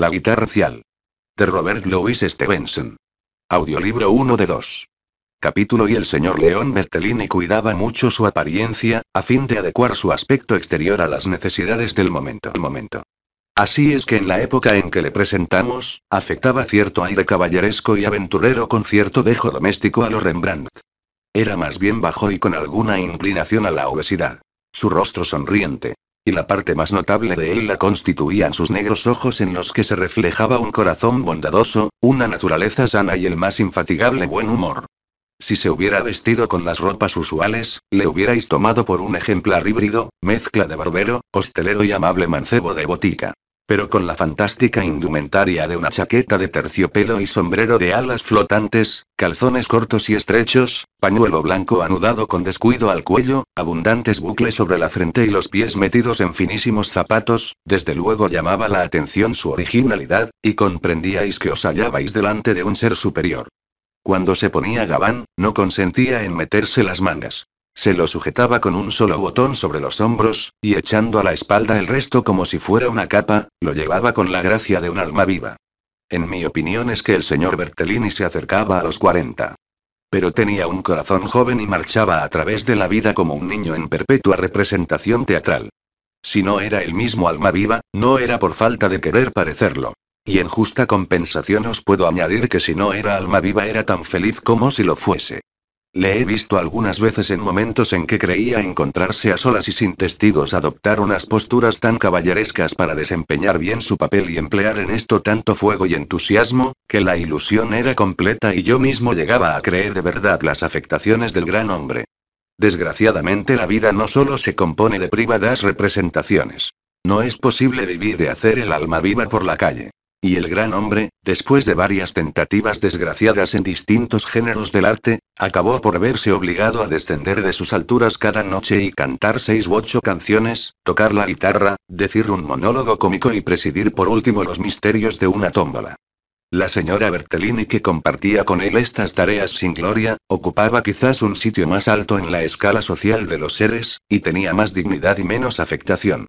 La guitarra racial. De Robert Louis Stevenson. Audiolibro 1 de 2. Capítulo y el señor León Bertellini cuidaba mucho su apariencia, a fin de adecuar su aspecto exterior a las necesidades del momento. momento. Así es que en la época en que le presentamos, afectaba cierto aire caballeresco y aventurero con cierto dejo doméstico a lo Rembrandt. Era más bien bajo y con alguna inclinación a la obesidad. Su rostro sonriente, y la parte más notable de él la constituían sus negros ojos en los que se reflejaba un corazón bondadoso, una naturaleza sana y el más infatigable buen humor. Si se hubiera vestido con las ropas usuales, le hubierais tomado por un ejemplar híbrido, mezcla de barbero, hostelero y amable mancebo de botica pero con la fantástica indumentaria de una chaqueta de terciopelo y sombrero de alas flotantes, calzones cortos y estrechos, pañuelo blanco anudado con descuido al cuello, abundantes bucles sobre la frente y los pies metidos en finísimos zapatos, desde luego llamaba la atención su originalidad, y comprendíais que os hallabais delante de un ser superior. Cuando se ponía gabán, no consentía en meterse las mangas. Se lo sujetaba con un solo botón sobre los hombros, y echando a la espalda el resto como si fuera una capa, lo llevaba con la gracia de un alma viva. En mi opinión es que el señor Bertellini se acercaba a los 40. Pero tenía un corazón joven y marchaba a través de la vida como un niño en perpetua representación teatral. Si no era el mismo alma viva, no era por falta de querer parecerlo. Y en justa compensación os puedo añadir que si no era alma viva era tan feliz como si lo fuese. Le he visto algunas veces en momentos en que creía encontrarse a solas y sin testigos adoptar unas posturas tan caballerescas para desempeñar bien su papel y emplear en esto tanto fuego y entusiasmo, que la ilusión era completa y yo mismo llegaba a creer de verdad las afectaciones del gran hombre. Desgraciadamente la vida no solo se compone de privadas representaciones. No es posible vivir de hacer el alma viva por la calle. Y el gran hombre, después de varias tentativas desgraciadas en distintos géneros del arte, acabó por verse obligado a descender de sus alturas cada noche y cantar seis u ocho canciones, tocar la guitarra, decir un monólogo cómico y presidir por último los misterios de una tómbola. La señora Bertellini que compartía con él estas tareas sin gloria, ocupaba quizás un sitio más alto en la escala social de los seres, y tenía más dignidad y menos afectación.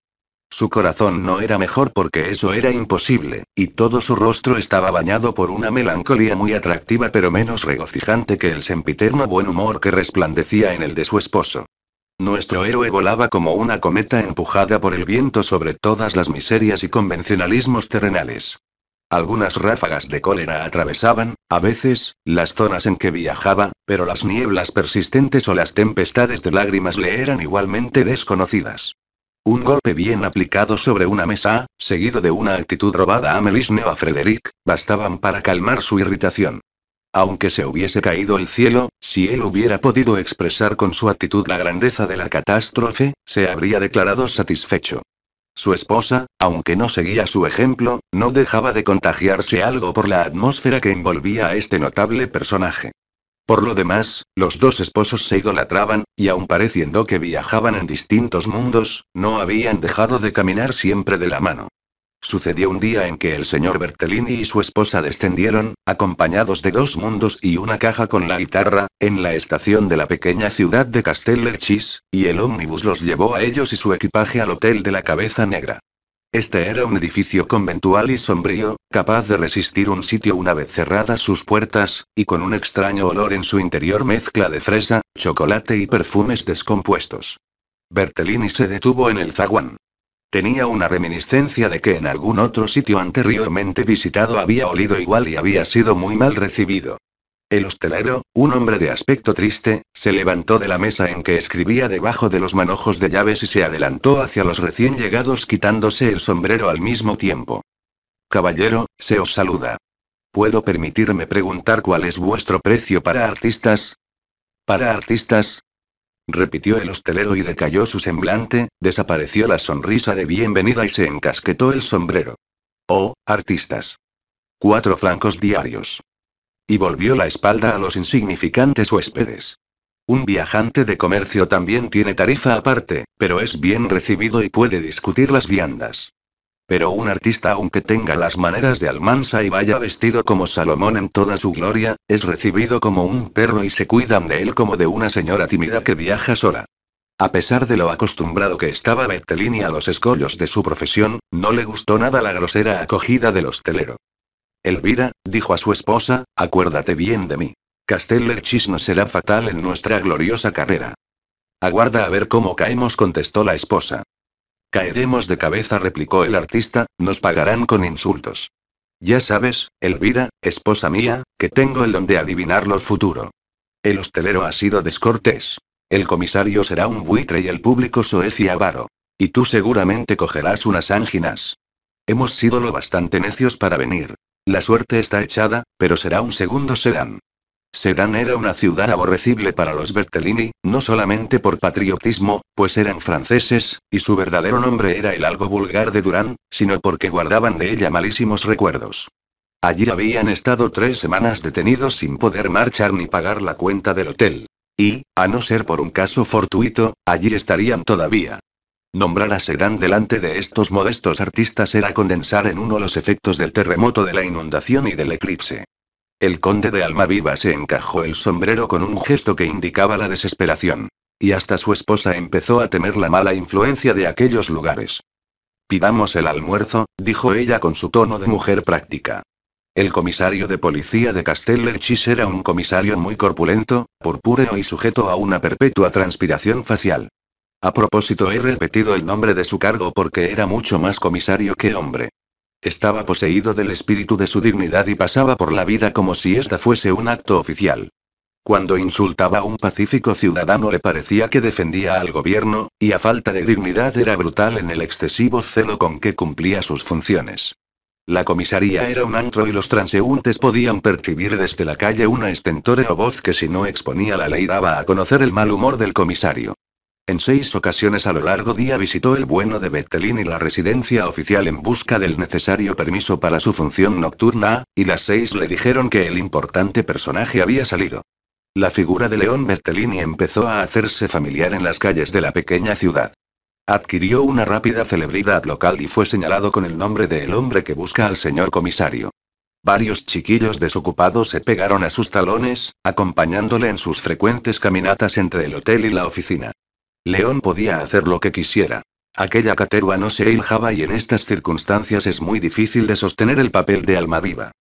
Su corazón no era mejor porque eso era imposible, y todo su rostro estaba bañado por una melancolía muy atractiva pero menos regocijante que el sempiterno buen humor que resplandecía en el de su esposo. Nuestro héroe volaba como una cometa empujada por el viento sobre todas las miserias y convencionalismos terrenales. Algunas ráfagas de cólera atravesaban, a veces, las zonas en que viajaba, pero las nieblas persistentes o las tempestades de lágrimas le eran igualmente desconocidas. Un golpe bien aplicado sobre una mesa, seguido de una actitud robada a Melisne o a Frederick, bastaban para calmar su irritación. Aunque se hubiese caído el cielo, si él hubiera podido expresar con su actitud la grandeza de la catástrofe, se habría declarado satisfecho. Su esposa, aunque no seguía su ejemplo, no dejaba de contagiarse algo por la atmósfera que envolvía a este notable personaje. Por lo demás, los dos esposos se idolatraban, y aun pareciendo que viajaban en distintos mundos, no habían dejado de caminar siempre de la mano. Sucedió un día en que el señor Bertellini y su esposa descendieron, acompañados de dos mundos y una caja con la guitarra, en la estación de la pequeña ciudad de Castellerchis, y el ómnibus los llevó a ellos y su equipaje al Hotel de la Cabeza Negra. Este era un edificio conventual y sombrío, capaz de resistir un sitio una vez cerradas sus puertas, y con un extraño olor en su interior mezcla de fresa, chocolate y perfumes descompuestos. Bertellini se detuvo en el zaguán. Tenía una reminiscencia de que en algún otro sitio anteriormente visitado había olido igual y había sido muy mal recibido. El hostelero, un hombre de aspecto triste, se levantó de la mesa en que escribía debajo de los manojos de llaves y se adelantó hacia los recién llegados quitándose el sombrero al mismo tiempo. Caballero, se os saluda. ¿Puedo permitirme preguntar cuál es vuestro precio para artistas? ¿Para artistas? repitió el hostelero y decayó su semblante, desapareció la sonrisa de bienvenida y se encasquetó el sombrero. Oh, artistas. Cuatro francos diarios y volvió la espalda a los insignificantes huéspedes. Un viajante de comercio también tiene tarifa aparte, pero es bien recibido y puede discutir las viandas. Pero un artista, aunque tenga las maneras de Almansa y vaya vestido como Salomón en toda su gloria, es recibido como un perro y se cuidan de él como de una señora tímida que viaja sola. A pesar de lo acostumbrado que estaba Bertolini a los escollos de su profesión, no le gustó nada la grosera acogida del hostelero. Elvira, dijo a su esposa, acuérdate bien de mí. Castellerchis no será fatal en nuestra gloriosa carrera. Aguarda a ver cómo caemos, contestó la esposa. Caeremos de cabeza, replicó el artista, nos pagarán con insultos. Ya sabes, Elvira, esposa mía, que tengo el don de adivinar lo futuro. El hostelero ha sido descortés. El comisario será un buitre y el público Soecia y avaro. Y tú seguramente cogerás unas ánginas. Hemos sido lo bastante necios para venir. La suerte está echada, pero será un segundo Sedán. Sedan era una ciudad aborrecible para los Bertellini, no solamente por patriotismo, pues eran franceses, y su verdadero nombre era el algo vulgar de Durán, sino porque guardaban de ella malísimos recuerdos. Allí habían estado tres semanas detenidos sin poder marchar ni pagar la cuenta del hotel. Y, a no ser por un caso fortuito, allí estarían todavía. Nombrar a delante de estos modestos artistas era condensar en uno los efectos del terremoto de la inundación y del eclipse. El conde de Almaviva se encajó el sombrero con un gesto que indicaba la desesperación. Y hasta su esposa empezó a temer la mala influencia de aquellos lugares. Pidamos el almuerzo, dijo ella con su tono de mujer práctica. El comisario de policía de Castellerchis era un comisario muy corpulento, purpúreo y sujeto a una perpetua transpiración facial. A propósito, he repetido el nombre de su cargo porque era mucho más comisario que hombre. Estaba poseído del espíritu de su dignidad y pasaba por la vida como si esta fuese un acto oficial. Cuando insultaba a un pacífico ciudadano le parecía que defendía al gobierno, y a falta de dignidad era brutal en el excesivo celo con que cumplía sus funciones. La comisaría era un antro y los transeúntes podían percibir desde la calle una estentórea voz que si no exponía la ley daba a conocer el mal humor del comisario. En seis ocasiones a lo largo día visitó el bueno de Bertelini y la residencia oficial en busca del necesario permiso para su función nocturna, y las seis le dijeron que el importante personaje había salido. La figura de León Bertelini empezó a hacerse familiar en las calles de la pequeña ciudad. Adquirió una rápida celebridad local y fue señalado con el nombre de El hombre que busca al señor comisario. Varios chiquillos desocupados se pegaron a sus talones, acompañándole en sus frecuentes caminatas entre el hotel y la oficina. León podía hacer lo que quisiera. Aquella caterua no se hiljaba y en estas circunstancias es muy difícil de sostener el papel de alma viva.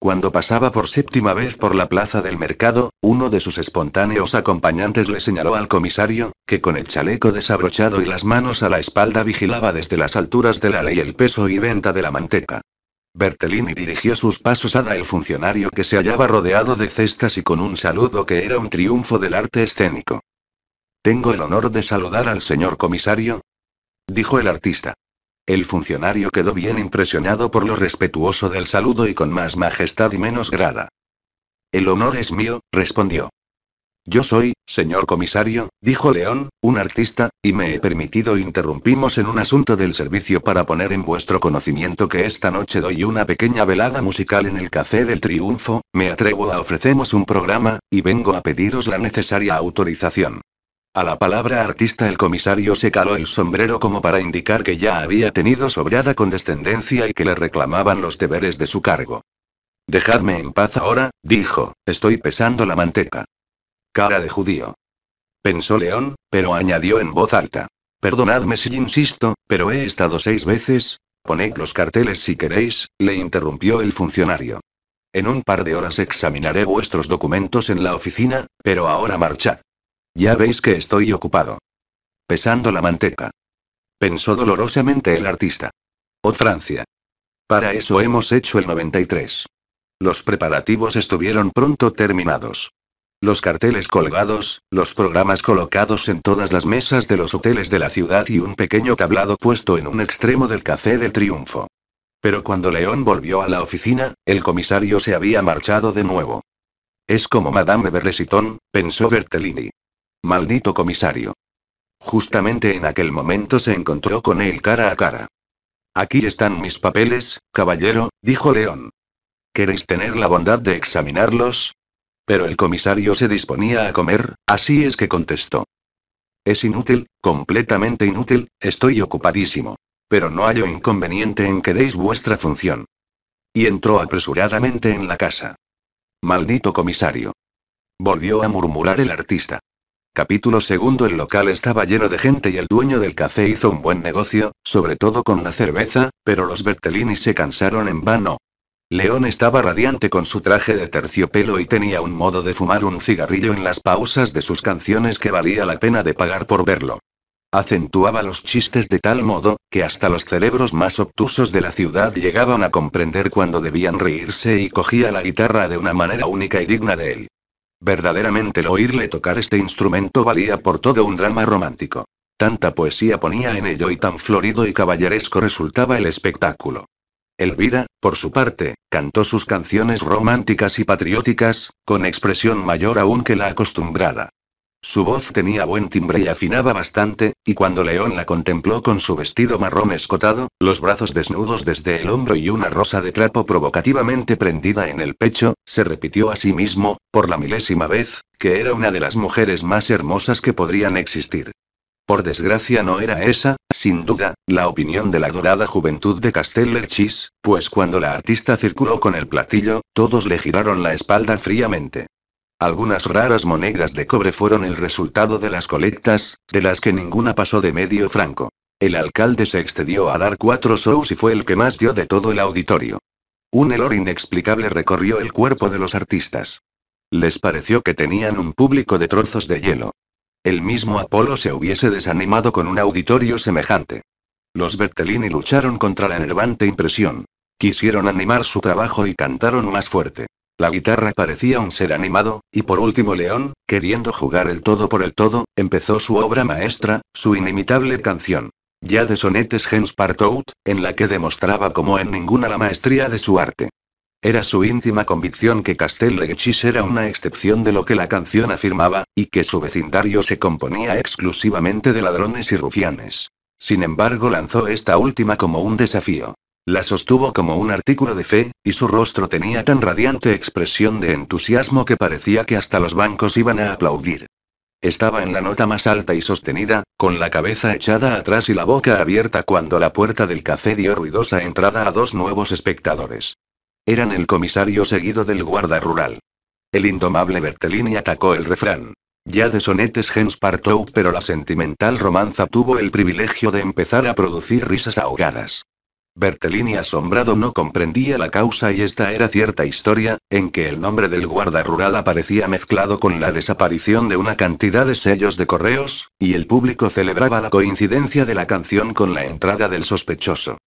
Cuando pasaba por séptima vez por la plaza del mercado, uno de sus espontáneos acompañantes le señaló al comisario, que con el chaleco desabrochado y las manos a la espalda vigilaba desde las alturas de la ley el peso y venta de la manteca. Bertellini dirigió sus pasos a el funcionario que se hallaba rodeado de cestas y con un saludo que era un triunfo del arte escénico. Tengo el honor de saludar al señor comisario, dijo el artista. El funcionario quedó bien impresionado por lo respetuoso del saludo y con más majestad y menos grada. El honor es mío, respondió. Yo soy, señor comisario, dijo León, un artista, y me he permitido interrumpimos en un asunto del servicio para poner en vuestro conocimiento que esta noche doy una pequeña velada musical en el Café del Triunfo, me atrevo a ofrecemos un programa, y vengo a pediros la necesaria autorización. A la palabra artista el comisario se caló el sombrero como para indicar que ya había tenido sobrada condescendencia y que le reclamaban los deberes de su cargo. Dejadme en paz ahora, dijo, estoy pesando la manteca. Cara de judío. Pensó León, pero añadió en voz alta. Perdonadme si insisto, pero he estado seis veces. Poned los carteles si queréis, le interrumpió el funcionario. En un par de horas examinaré vuestros documentos en la oficina, pero ahora marchad. Ya veis que estoy ocupado. Pesando la manteca. Pensó dolorosamente el artista. Oh Francia. Para eso hemos hecho el 93. Los preparativos estuvieron pronto terminados. Los carteles colgados, los programas colocados en todas las mesas de los hoteles de la ciudad y un pequeño tablado puesto en un extremo del Café del Triunfo. Pero cuando León volvió a la oficina, el comisario se había marchado de nuevo. Es como Madame Berresitón, pensó Bertellini. Maldito comisario. Justamente en aquel momento se encontró con él cara a cara. Aquí están mis papeles, caballero, dijo León. ¿Queréis tener la bondad de examinarlos? Pero el comisario se disponía a comer, así es que contestó. Es inútil, completamente inútil, estoy ocupadísimo. Pero no hallo inconveniente en que deis vuestra función. Y entró apresuradamente en la casa. Maldito comisario. Volvió a murmurar el artista. Capítulo segundo El local estaba lleno de gente y el dueño del café hizo un buen negocio, sobre todo con la cerveza, pero los Bertellini se cansaron en vano. León estaba radiante con su traje de terciopelo y tenía un modo de fumar un cigarrillo en las pausas de sus canciones que valía la pena de pagar por verlo. Acentuaba los chistes de tal modo, que hasta los cerebros más obtusos de la ciudad llegaban a comprender cuando debían reírse y cogía la guitarra de una manera única y digna de él. Verdaderamente el oírle tocar este instrumento valía por todo un drama romántico. Tanta poesía ponía en ello y tan florido y caballeresco resultaba el espectáculo. Elvira, por su parte, cantó sus canciones románticas y patrióticas, con expresión mayor aún que la acostumbrada. Su voz tenía buen timbre y afinaba bastante, y cuando León la contempló con su vestido marrón escotado, los brazos desnudos desde el hombro y una rosa de trapo provocativamente prendida en el pecho, se repitió a sí mismo, por la milésima vez, que era una de las mujeres más hermosas que podrían existir. Por desgracia no era esa, sin duda, la opinión de la dorada juventud de Castellerchis, pues cuando la artista circuló con el platillo, todos le giraron la espalda fríamente. Algunas raras monedas de cobre fueron el resultado de las colectas, de las que ninguna pasó de medio franco. El alcalde se excedió a dar cuatro shows y fue el que más dio de todo el auditorio. Un error inexplicable recorrió el cuerpo de los artistas. Les pareció que tenían un público de trozos de hielo. El mismo Apolo se hubiese desanimado con un auditorio semejante. Los Bertellini lucharon contra la enervante impresión. Quisieron animar su trabajo y cantaron más fuerte. La guitarra parecía un ser animado, y por último León, queriendo jugar el todo por el todo, empezó su obra maestra, su inimitable canción. Ya de sonetes gens partout, en la que demostraba como en ninguna la maestría de su arte. Era su íntima convicción que Lechis era una excepción de lo que la canción afirmaba, y que su vecindario se componía exclusivamente de ladrones y rufianes. Sin embargo lanzó esta última como un desafío. La sostuvo como un artículo de fe, y su rostro tenía tan radiante expresión de entusiasmo que parecía que hasta los bancos iban a aplaudir. Estaba en la nota más alta y sostenida, con la cabeza echada atrás y la boca abierta cuando la puerta del café dio ruidosa entrada a dos nuevos espectadores. Eran el comisario seguido del guarda rural. El indomable Bertelini atacó el refrán. Ya de sonetes gens pero la sentimental romanza tuvo el privilegio de empezar a producir risas ahogadas. Bertelini asombrado no comprendía la causa y esta era cierta historia, en que el nombre del guarda rural aparecía mezclado con la desaparición de una cantidad de sellos de correos, y el público celebraba la coincidencia de la canción con la entrada del sospechoso.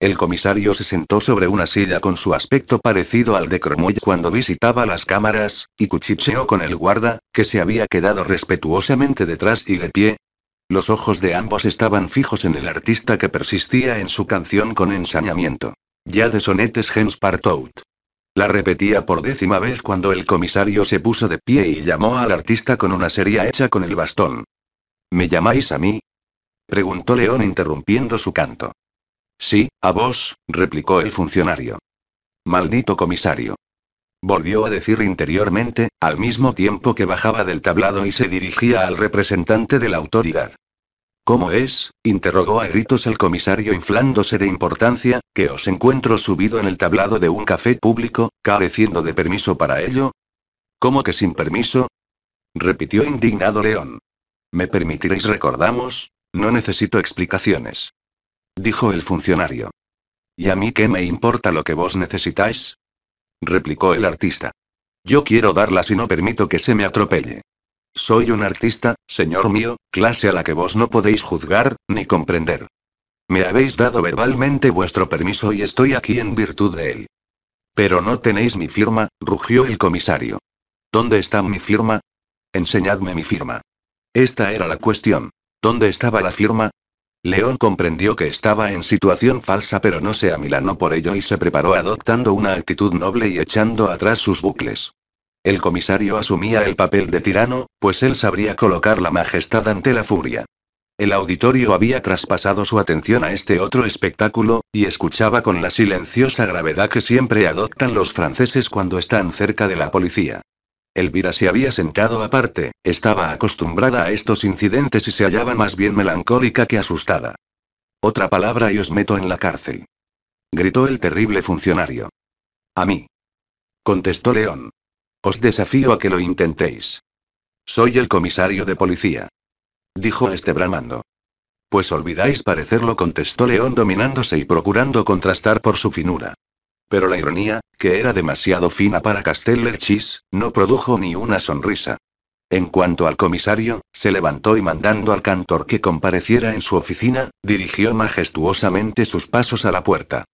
El comisario se sentó sobre una silla con su aspecto parecido al de Cromwell cuando visitaba las cámaras, y cuchicheó con el guarda, que se había quedado respetuosamente detrás y de pie, los ojos de ambos estaban fijos en el artista que persistía en su canción con ensañamiento. Ya de sonetes gens partout. La repetía por décima vez cuando el comisario se puso de pie y llamó al artista con una seria hecha con el bastón. ¿Me llamáis a mí? preguntó León interrumpiendo su canto. Sí, a vos, replicó el funcionario. Maldito comisario volvió a decir interiormente, al mismo tiempo que bajaba del tablado y se dirigía al representante de la autoridad. ¿Cómo es? interrogó a gritos el comisario inflándose de importancia, que os encuentro subido en el tablado de un café público, careciendo de permiso para ello. ¿Cómo que sin permiso? repitió indignado León. ¿Me permitiréis recordamos? No necesito explicaciones. Dijo el funcionario. ¿Y a mí qué me importa lo que vos necesitáis? replicó el artista. Yo quiero darla si no permito que se me atropelle. Soy un artista, señor mío, clase a la que vos no podéis juzgar, ni comprender. Me habéis dado verbalmente vuestro permiso y estoy aquí en virtud de él. Pero no tenéis mi firma, rugió el comisario. ¿Dónde está mi firma? Enseñadme mi firma. Esta era la cuestión. ¿Dónde estaba la firma? León comprendió que estaba en situación falsa pero no se amilanó por ello y se preparó adoptando una actitud noble y echando atrás sus bucles. El comisario asumía el papel de tirano, pues él sabría colocar la majestad ante la furia. El auditorio había traspasado su atención a este otro espectáculo, y escuchaba con la silenciosa gravedad que siempre adoptan los franceses cuando están cerca de la policía. Elvira se había sentado aparte, estaba acostumbrada a estos incidentes y se hallaba más bien melancólica que asustada. Otra palabra y os meto en la cárcel. Gritó el terrible funcionario. A mí. Contestó León. Os desafío a que lo intentéis. Soy el comisario de policía. Dijo este bramando. Pues olvidáis parecerlo, contestó León dominándose y procurando contrastar por su finura pero la ironía, que era demasiado fina para Castellerchis, no produjo ni una sonrisa. En cuanto al comisario, se levantó y mandando al cantor que compareciera en su oficina, dirigió majestuosamente sus pasos a la puerta.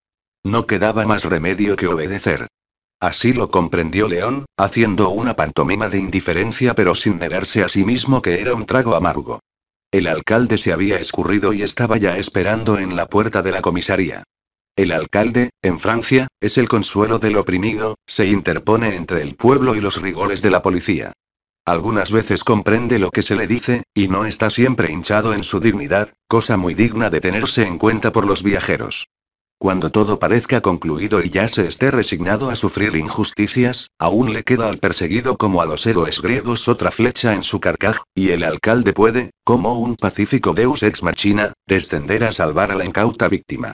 No quedaba más remedio que obedecer. Así lo comprendió León, haciendo una pantomima de indiferencia pero sin negarse a sí mismo que era un trago amargo. El alcalde se había escurrido y estaba ya esperando en la puerta de la comisaría. El alcalde, en Francia, es el consuelo del oprimido, se interpone entre el pueblo y los rigores de la policía. Algunas veces comprende lo que se le dice, y no está siempre hinchado en su dignidad, cosa muy digna de tenerse en cuenta por los viajeros. Cuando todo parezca concluido y ya se esté resignado a sufrir injusticias, aún le queda al perseguido como a los héroes griegos otra flecha en su carcaj, y el alcalde puede, como un pacífico deus ex machina, descender a salvar a la incauta víctima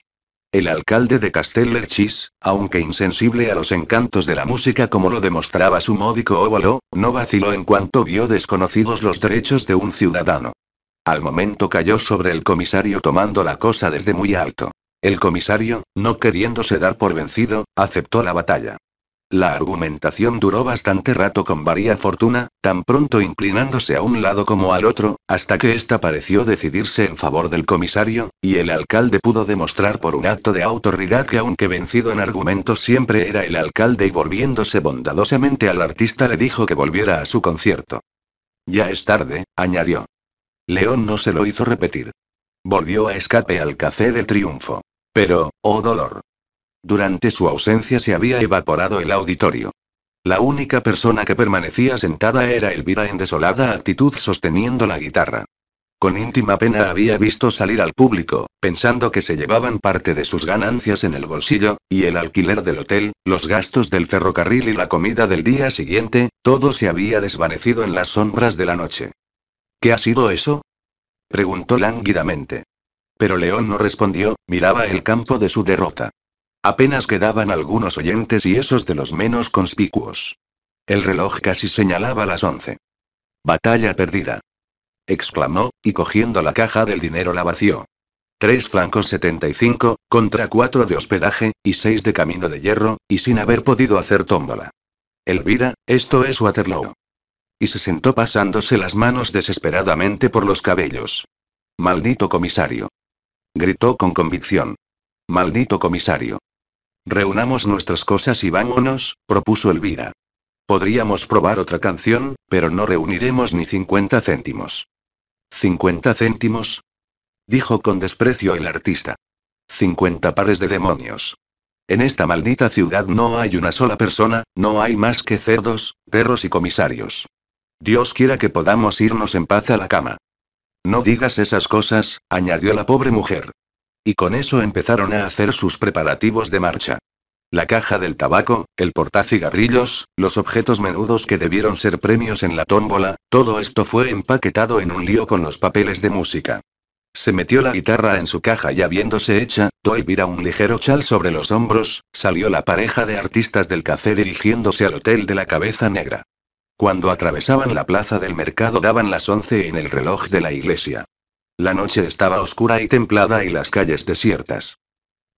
el alcalde de Lechis, aunque insensible a los encantos de la música como lo demostraba su módico óvalo, no vaciló en cuanto vio desconocidos los derechos de un ciudadano. Al momento cayó sobre el comisario tomando la cosa desde muy alto. El comisario, no queriéndose dar por vencido, aceptó la batalla. La argumentación duró bastante rato con varía fortuna, tan pronto inclinándose a un lado como al otro, hasta que ésta pareció decidirse en favor del comisario, y el alcalde pudo demostrar por un acto de autoridad que aunque vencido en argumentos siempre era el alcalde y volviéndose bondadosamente al artista le dijo que volviera a su concierto. Ya es tarde, añadió. León no se lo hizo repetir. Volvió a escape al café del triunfo. Pero, oh dolor, durante su ausencia se había evaporado el auditorio. La única persona que permanecía sentada era Elvira en desolada actitud sosteniendo la guitarra. Con íntima pena había visto salir al público, pensando que se llevaban parte de sus ganancias en el bolsillo, y el alquiler del hotel, los gastos del ferrocarril y la comida del día siguiente, todo se había desvanecido en las sombras de la noche. ¿Qué ha sido eso? preguntó lánguidamente. Pero León no respondió, miraba el campo de su derrota. Apenas quedaban algunos oyentes y esos de los menos conspicuos. El reloj casi señalaba las once. Batalla perdida. Exclamó, y cogiendo la caja del dinero la vació. Tres francos 75, contra cuatro de hospedaje, y seis de camino de hierro, y sin haber podido hacer tómbola. Elvira, esto es Waterloo. Y se sentó pasándose las manos desesperadamente por los cabellos. Maldito comisario. Gritó con convicción. Maldito comisario. Reunamos nuestras cosas y vámonos, propuso Elvira. Podríamos probar otra canción, pero no reuniremos ni 50 céntimos. ¿50 céntimos? dijo con desprecio el artista. 50 pares de demonios. En esta maldita ciudad no hay una sola persona, no hay más que cerdos, perros y comisarios. Dios quiera que podamos irnos en paz a la cama. No digas esas cosas, añadió la pobre mujer. Y con eso empezaron a hacer sus preparativos de marcha. La caja del tabaco, el portacigarrillos, los objetos menudos que debieron ser premios en la tómbola, todo esto fue empaquetado en un lío con los papeles de música. Se metió la guitarra en su caja y habiéndose hecha, Toy vira un ligero chal sobre los hombros, salió la pareja de artistas del café dirigiéndose al hotel de la cabeza negra. Cuando atravesaban la plaza del mercado daban las once en el reloj de la iglesia. La noche estaba oscura y templada y las calles desiertas.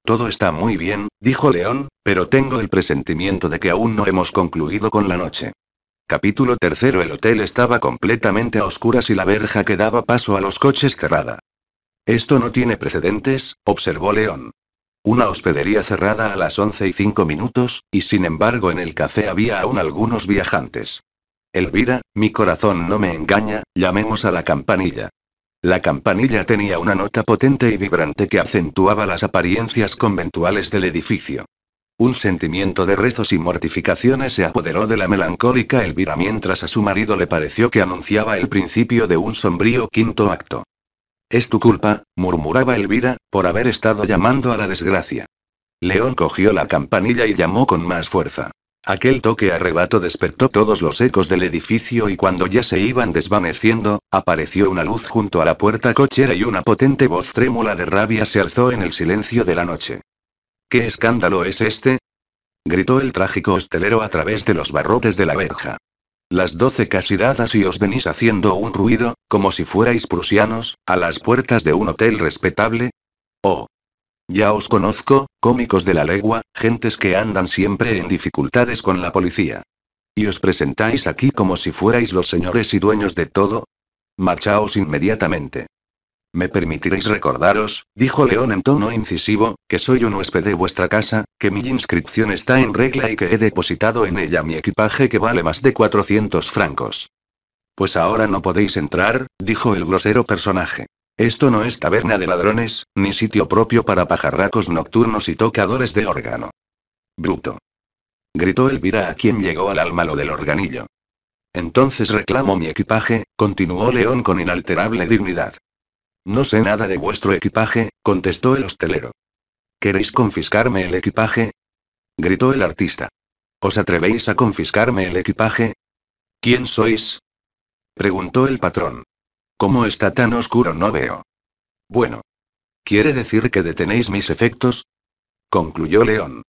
Todo está muy bien, dijo León, pero tengo el presentimiento de que aún no hemos concluido con la noche. Capítulo tercero El hotel estaba completamente a oscuras y la verja que daba paso a los coches cerrada. Esto no tiene precedentes, observó León. Una hospedería cerrada a las once y cinco minutos, y sin embargo en el café había aún algunos viajantes. Elvira, mi corazón no me engaña, llamemos a la campanilla. La campanilla tenía una nota potente y vibrante que acentuaba las apariencias conventuales del edificio. Un sentimiento de rezos y mortificaciones se apoderó de la melancólica Elvira mientras a su marido le pareció que anunciaba el principio de un sombrío quinto acto. Es tu culpa, murmuraba Elvira, por haber estado llamando a la desgracia. León cogió la campanilla y llamó con más fuerza. Aquel toque arrebato despertó todos los ecos del edificio y cuando ya se iban desvaneciendo, apareció una luz junto a la puerta cochera y una potente voz trémula de rabia se alzó en el silencio de la noche. ¿Qué escándalo es este? gritó el trágico hostelero a través de los barrotes de la verja. Las doce casi dadas y os venís haciendo un ruido, como si fuerais prusianos, a las puertas de un hotel respetable. Oh, ya os conozco, cómicos de la legua, gentes que andan siempre en dificultades con la policía. ¿Y os presentáis aquí como si fuerais los señores y dueños de todo? Marchaos inmediatamente. Me permitiréis recordaros, dijo León en tono incisivo, que soy un huésped de vuestra casa, que mi inscripción está en regla y que he depositado en ella mi equipaje que vale más de 400 francos. Pues ahora no podéis entrar, dijo el grosero personaje. Esto no es taberna de ladrones, ni sitio propio para pajarracos nocturnos y tocadores de órgano. Bruto. Gritó Elvira a quien llegó al alma lo del organillo. Entonces reclamo mi equipaje, continuó León con inalterable dignidad. No sé nada de vuestro equipaje, contestó el hostelero. ¿Queréis confiscarme el equipaje? gritó el artista. ¿Os atrevéis a confiscarme el equipaje? ¿Quién sois? preguntó el patrón. ¿Cómo está tan oscuro? No veo. Bueno. ¿Quiere decir que detenéis mis efectos? concluyó León.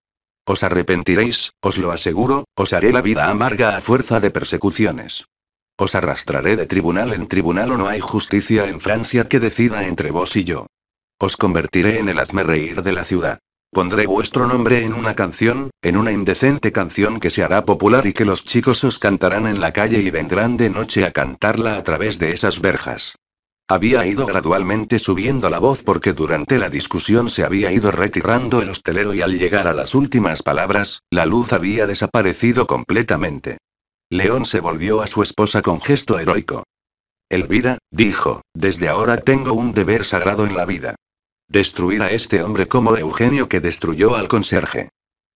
Os arrepentiréis, os lo aseguro, os haré la vida amarga a fuerza de persecuciones. Os arrastraré de tribunal en tribunal o no hay justicia en Francia que decida entre vos y yo. Os convertiré en el hazmerreír de la ciudad. Pondré vuestro nombre en una canción, en una indecente canción que se hará popular y que los chicos os cantarán en la calle y vendrán de noche a cantarla a través de esas verjas. Había ido gradualmente subiendo la voz porque durante la discusión se había ido retirando el hostelero y al llegar a las últimas palabras, la luz había desaparecido completamente. León se volvió a su esposa con gesto heroico. Elvira, dijo, desde ahora tengo un deber sagrado en la vida. Destruir a este hombre como Eugenio que destruyó al conserje.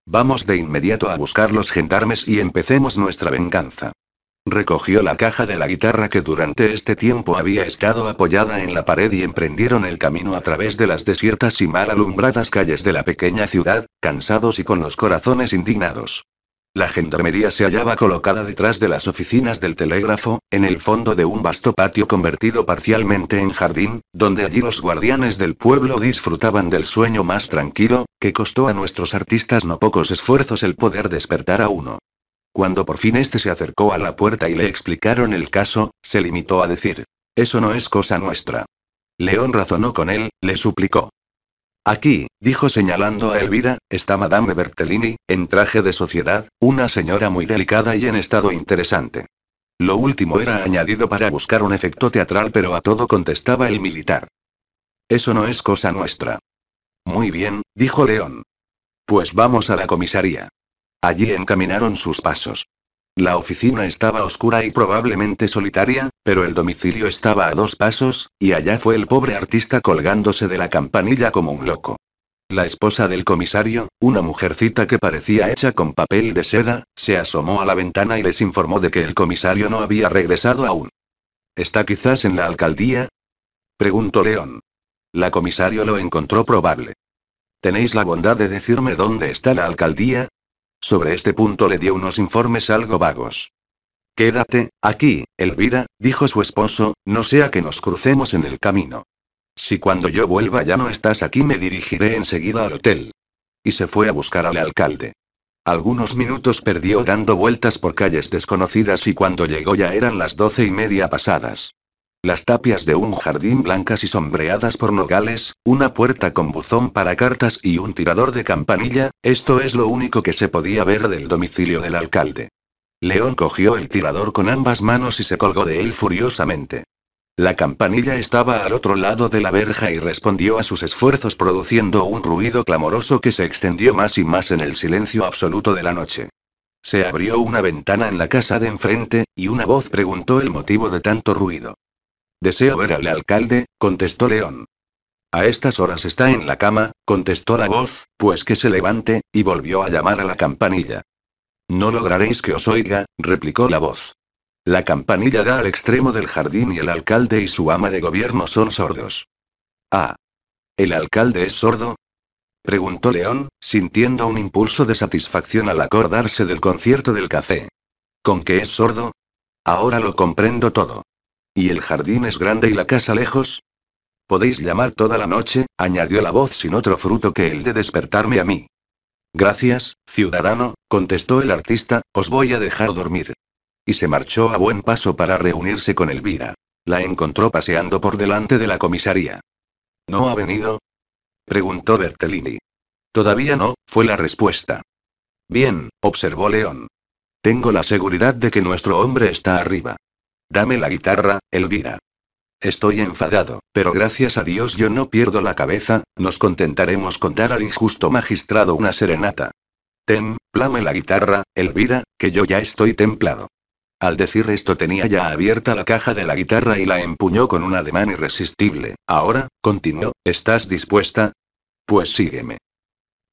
Vamos de inmediato a buscar los gendarmes y empecemos nuestra venganza. Recogió la caja de la guitarra que durante este tiempo había estado apoyada en la pared y emprendieron el camino a través de las desiertas y mal alumbradas calles de la pequeña ciudad, cansados y con los corazones indignados. La gendarmería se hallaba colocada detrás de las oficinas del telégrafo, en el fondo de un vasto patio convertido parcialmente en jardín, donde allí los guardianes del pueblo disfrutaban del sueño más tranquilo, que costó a nuestros artistas no pocos esfuerzos el poder despertar a uno. Cuando por fin este se acercó a la puerta y le explicaron el caso, se limitó a decir: Eso no es cosa nuestra. León razonó con él, le suplicó: Aquí, dijo señalando a Elvira, está Madame Bertellini, en traje de sociedad, una señora muy delicada y en estado interesante. Lo último era añadido para buscar un efecto teatral, pero a todo contestaba el militar. Eso no es cosa nuestra. Muy bien, dijo León. Pues vamos a la comisaría. Allí encaminaron sus pasos. La oficina estaba oscura y probablemente solitaria, pero el domicilio estaba a dos pasos, y allá fue el pobre artista colgándose de la campanilla como un loco. La esposa del comisario, una mujercita que parecía hecha con papel de seda, se asomó a la ventana y les informó de que el comisario no había regresado aún. ¿Está quizás en la alcaldía? preguntó León. La comisario lo encontró probable. ¿Tenéis la bondad de decirme dónde está la alcaldía? Sobre este punto le dio unos informes algo vagos. Quédate, aquí, Elvira, dijo su esposo, no sea que nos crucemos en el camino. Si cuando yo vuelva ya no estás aquí me dirigiré enseguida al hotel. Y se fue a buscar al alcalde. Algunos minutos perdió dando vueltas por calles desconocidas y cuando llegó ya eran las doce y media pasadas. Las tapias de un jardín blancas y sombreadas por nogales, una puerta con buzón para cartas y un tirador de campanilla, esto es lo único que se podía ver del domicilio del alcalde. León cogió el tirador con ambas manos y se colgó de él furiosamente. La campanilla estaba al otro lado de la verja y respondió a sus esfuerzos produciendo un ruido clamoroso que se extendió más y más en el silencio absoluto de la noche. Se abrió una ventana en la casa de enfrente, y una voz preguntó el motivo de tanto ruido. Deseo ver al alcalde, contestó León. A estas horas está en la cama, contestó la voz, pues que se levante, y volvió a llamar a la campanilla. No lograréis que os oiga, replicó la voz. La campanilla da al extremo del jardín y el alcalde y su ama de gobierno son sordos. Ah. ¿El alcalde es sordo? preguntó León, sintiendo un impulso de satisfacción al acordarse del concierto del café. ¿Con qué es sordo? Ahora lo comprendo todo. ¿Y el jardín es grande y la casa lejos? Podéis llamar toda la noche, añadió la voz sin otro fruto que el de despertarme a mí. Gracias, ciudadano, contestó el artista, os voy a dejar dormir. Y se marchó a buen paso para reunirse con Elvira. La encontró paseando por delante de la comisaría. ¿No ha venido? preguntó Bertellini. Todavía no, fue la respuesta. Bien, observó León. Tengo la seguridad de que nuestro hombre está arriba. Dame la guitarra, Elvira. Estoy enfadado, pero gracias a Dios yo no pierdo la cabeza, nos contentaremos con dar al injusto magistrado una serenata. Tem, plame la guitarra, Elvira, que yo ya estoy templado. Al decir esto tenía ya abierta la caja de la guitarra y la empuñó con un ademán irresistible. Ahora, continuó, ¿estás dispuesta? Pues sígueme.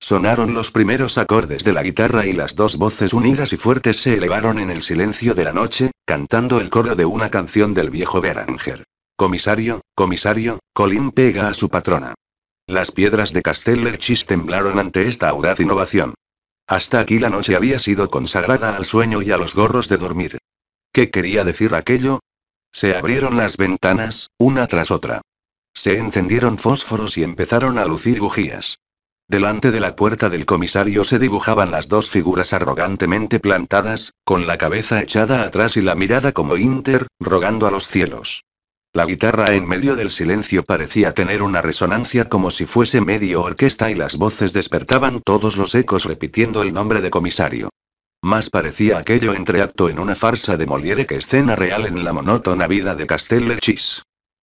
Sonaron los primeros acordes de la guitarra y las dos voces unidas y fuertes se elevaron en el silencio de la noche, cantando el coro de una canción del viejo Beranger. Comisario, comisario, Colin pega a su patrona. Las piedras de Castellerchis temblaron ante esta audaz innovación. Hasta aquí la noche había sido consagrada al sueño y a los gorros de dormir. ¿Qué quería decir aquello? Se abrieron las ventanas, una tras otra. Se encendieron fósforos y empezaron a lucir bujías. Delante de la puerta del comisario se dibujaban las dos figuras arrogantemente plantadas, con la cabeza echada atrás y la mirada como Inter, rogando a los cielos. La guitarra en medio del silencio parecía tener una resonancia como si fuese medio orquesta y las voces despertaban todos los ecos repitiendo el nombre de comisario. Más parecía aquello entreacto en una farsa de Moliere que escena real en la monótona vida de Castellechis.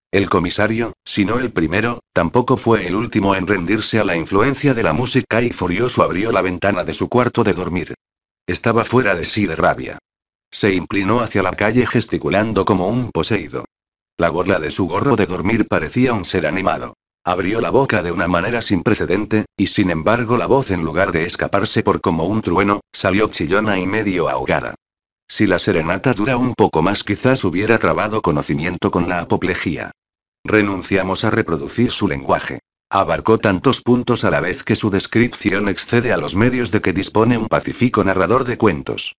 El comisario, si no el primero, tampoco fue el último en rendirse a la influencia de la música y furioso abrió la ventana de su cuarto de dormir. Estaba fuera de sí de rabia. Se inclinó hacia la calle gesticulando como un poseído. La gorla de su gorro de dormir parecía un ser animado. Abrió la boca de una manera sin precedente, y sin embargo la voz en lugar de escaparse por como un trueno, salió chillona y medio ahogada. Si la serenata dura un poco más quizás hubiera trabado conocimiento con la apoplejía. Renunciamos a reproducir su lenguaje. Abarcó tantos puntos a la vez que su descripción excede a los medios de que dispone un pacífico narrador de cuentos.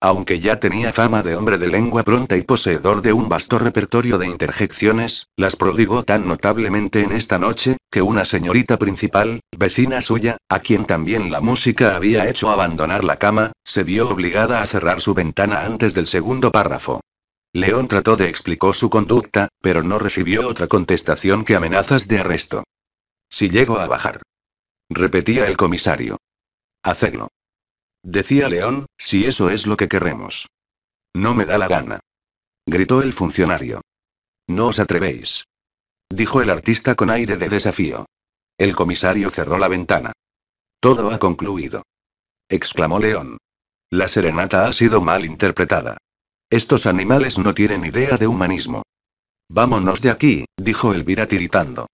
Aunque ya tenía fama de hombre de lengua pronta y poseedor de un vasto repertorio de interjecciones, las prodigó tan notablemente en esta noche, que una señorita principal, vecina suya, a quien también la música había hecho abandonar la cama, se vio obligada a cerrar su ventana antes del segundo párrafo. León trató de explicó su conducta, pero no recibió otra contestación que amenazas de arresto. Si llego a bajar. Repetía el comisario. Hacedlo. Decía León, si eso es lo que queremos. No me da la gana. Gritó el funcionario. No os atrevéis. Dijo el artista con aire de desafío. El comisario cerró la ventana. Todo ha concluido. Exclamó León. La serenata ha sido mal interpretada. Estos animales no tienen idea de humanismo. Vámonos de aquí, dijo Elvira tiritando.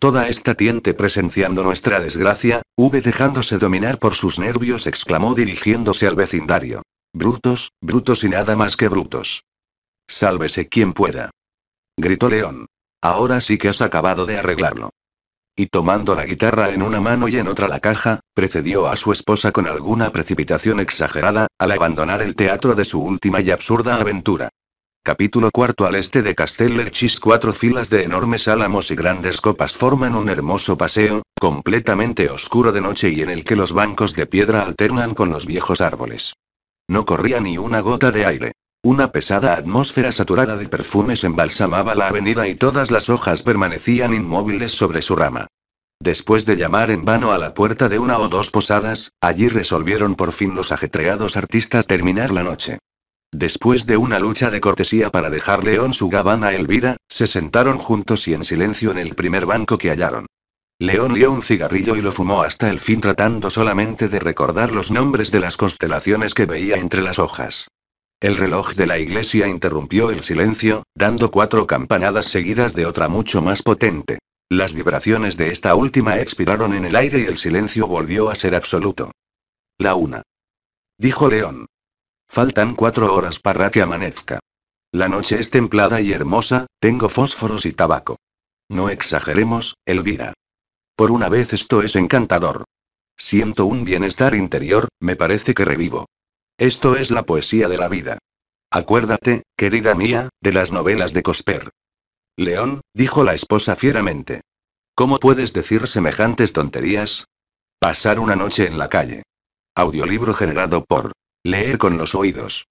Toda esta tiente presenciando nuestra desgracia, V dejándose dominar por sus nervios exclamó dirigiéndose al vecindario. Brutos, brutos y nada más que brutos. Sálvese quien pueda. Gritó León. Ahora sí que has acabado de arreglarlo y tomando la guitarra en una mano y en otra la caja, precedió a su esposa con alguna precipitación exagerada, al abandonar el teatro de su última y absurda aventura. Capítulo cuarto al este de Chis cuatro filas de enormes álamos y grandes copas forman un hermoso paseo, completamente oscuro de noche y en el que los bancos de piedra alternan con los viejos árboles. No corría ni una gota de aire. Una pesada atmósfera saturada de perfumes embalsamaba la avenida y todas las hojas permanecían inmóviles sobre su rama. Después de llamar en vano a la puerta de una o dos posadas, allí resolvieron por fin los ajetreados artistas terminar la noche. Después de una lucha de cortesía para dejar León su gabán a Elvira, se sentaron juntos y en silencio en el primer banco que hallaron. León dio un cigarrillo y lo fumó hasta el fin tratando solamente de recordar los nombres de las constelaciones que veía entre las hojas. El reloj de la iglesia interrumpió el silencio, dando cuatro campanadas seguidas de otra mucho más potente. Las vibraciones de esta última expiraron en el aire y el silencio volvió a ser absoluto. La una. Dijo León. Faltan cuatro horas para que amanezca. La noche es templada y hermosa, tengo fósforos y tabaco. No exageremos, Elvira. Por una vez esto es encantador. Siento un bienestar interior, me parece que revivo. Esto es la poesía de la vida. Acuérdate, querida mía, de las novelas de Cosper. León, dijo la esposa fieramente. ¿Cómo puedes decir semejantes tonterías? Pasar una noche en la calle. Audiolibro generado por Leer con los oídos.